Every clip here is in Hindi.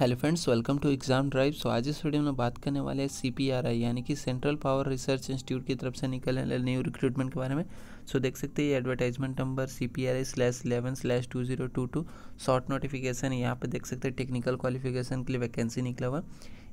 hello friends welcome to exam drive so आज इस वीडियो में बात करने वाले हैं सी यानी कि सेंट्रल पावर रिसर्च इंस्टीट्यूट की तरफ से निकलने वाले न्यू रिक्रूटमेंट के बारे में सो so, देख सकते हैं ये advertisement number C P R I slash eleven slash two zero two two short notification यहाँ पे देख सकते हैं टेक्निकल क्वालिफिकेशन के लिए वैकेंसी निकला हुआ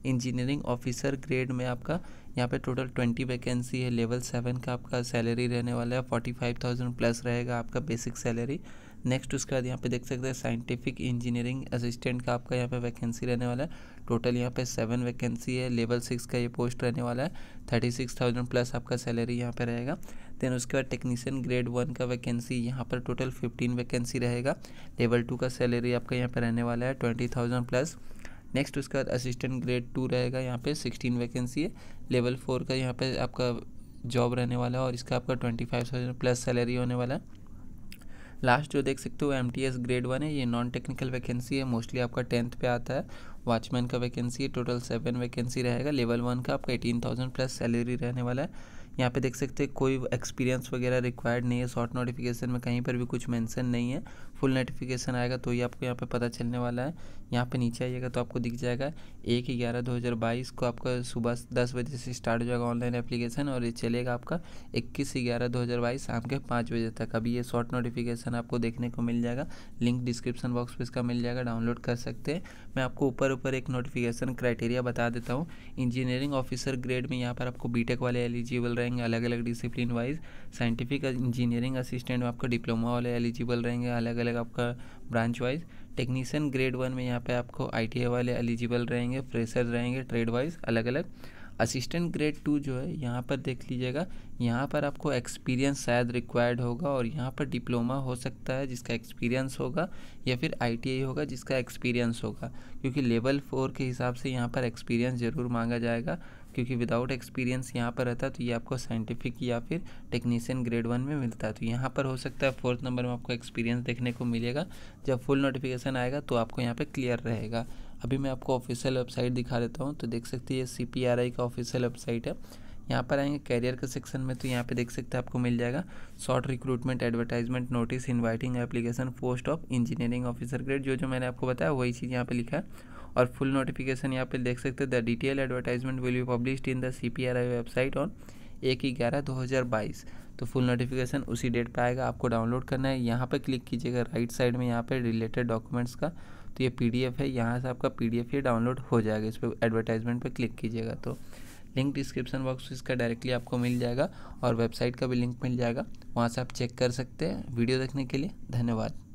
इंजीनियरिंग ऑफिसर ग्रेड में आपका यहाँ पे टोटल ट्वेंटी वैकेंसी है लेवल सेवन का आपका सैलरी रहने वाला है फोर्टी फाइव थाउजेंड प्लस रहेगा आपका बेसिक सैलरी नेक्स्ट उसके बाद यहाँ पे देख सकते हैं साइंटिफिक इंजीनियरिंग असिस्टेंट का आपका यहाँ पे वैकेंसी रहने वाला है टोटल यहाँ पे सेवन वैकेंसी है लेवल सिक्स का ये पोस्ट रहने वाला है थर्टी सिक्स थाउजेंड प्लस आपका सैलरी यहाँ पे रहेगा देन उसके बाद टेक्नीशियन ग्रेड वन का वैकेंसी यहाँ पर टोटल फिफ्टीन वैकेंसी रहेगा लेवल टू का सैलरी आपका यहाँ पर रहने वाला है ट्वेंटी थाउजेंड प्लस नेक्स्ट उसके बाद असिस्टेंट ग्रेड टू रहेगा यहाँ पर सिक्सटीन वैकेंसी है लेवल फोर का यहाँ पर आपका जॉब रहने वाला है और इसका आपका twenty five thousand plus salary होने वाला है लास्ट जो देख सकते हो एम ग्रेड वन है ये नॉन टेक्निकल वैकेंसी है मोस्टली आपका टेंथ पे आता है वॉचमैन का वैकेंसी है टोटल सेवन वैकेंसी रहेगा लेवल वन का आपका एटीन थाउजेंड प्लस सैलरी रहने वाला है यहाँ पे देख सकते हैं कोई एक्सपीरियंस वगैरह रिक्वायर्ड नहीं है शॉर्ट नोटिफिकेशन में कहीं पर भी कुछ मेंशन नहीं है फुल नोटिफिकेशन आएगा तो ही आपको यहाँ पे पता चलने वाला है यहाँ पे नीचे आइएगा तो आपको दिख जाएगा एक ग्यारह दो हज़ार बाईस को आपका सुबह दस बजे से स्टार्ट हो जाएगा ऑनलाइन एप्लीकेशन और ये चलेगा आपका इक्कीस ग्यारह दो हज़ार बाईस शाम के पाँच बजे तक अभी ये शॉर्ट नोटिफिकेशन आपको देखने को मिल जाएगा लिंक डिस्क्रिप्शन बॉक्स पर इसका मिल जाएगा डाउनलोड कर सकते हैं मैं आपको ऊपर ऊपर एक नोटिफिकेशन क्राइटेरिया बता देता हूँ इंजीनियरिंग ऑफिसर ग्रेड में यहाँ पर आपको बी वाले एलिजिबल रहे रहेंगे अलग अलग discipline wise scientific engineering assistant में आपका डिप्लोमा वाले एलिजिबल रहेंगे अलग अलग आपका branch wise technician grade one में यहाँ पे आपको आई वाले एलिजिबल रहेंगे फ्रेशर रहेंगे ट्रेड वाइज अलग अलग असिस्टेंट ग्रेड टू जो है यहाँ पर देख लीजिएगा यहाँ पर आपको एक्सपीरियंस शायद रिक्वायर्ड होगा और यहाँ पर डिप्लोमा हो सकता है जिसका एक्सपीरियंस होगा या फिर आईटीआई होगा जिसका एक्सपीरियंस होगा क्योंकि लेवल फोर के हिसाब से यहाँ पर एक्सपीरियंस ज़रूर मांगा जाएगा क्योंकि विदाउट एक्सपीरियंस यहाँ पर रहता है तो ये आपको साइंटिफिक या फिर टेक्नीशियन ग्रेड वन में मिलता है तो यहाँ पर हो सकता है फोर्थ नंबर में आपको एक्सपीरियंस देखने को मिलेगा जब फुल नोटिफिकेशन आएगा तो आपको यहाँ पर क्लियर रहेगा अभी मैं आपको ऑफिशियल वेबसाइट दिखा देता हूँ तो देख सकते ये सी पी आर आई का ऑफिशियल वेबसाइट है यहाँ पर आएंगे कैरियर के सेक्शन में तो यहाँ पे देख सकते हैं आपको मिल जाएगा short recruitment advertisement notice inviting application post of engineering officer grade जो जो मैंने आपको बताया वही चीज़ यहाँ पे लिखा है और फुल नोटिफिकेशन यहाँ पे देख सकते हैं the detail advertisement will be publish in the C website on एक ही ग्यारह दो हज़ार बाईस तो फुल नोटिफिकेशन उसी डेट पर आएगा आपको डाउनलोड करना है यहाँ पे क्लिक कीजिएगा राइट साइड में यहाँ पे रिलेटेड डॉक्यूमेंट्स का तो ये पीडीएफ है यहाँ से आपका पीडीएफ ये डाउनलोड हो जाएगा इस पर एडवर्टाइजमेंट पर क्लिक कीजिएगा तो लिंक डिस्क्रिप्शन बॉक्स इसका डायरेक्टली आपको मिल जाएगा और वेबसाइट का भी लिंक मिल जाएगा वहाँ से आप चेक कर सकते हैं वीडियो देखने के लिए धन्यवाद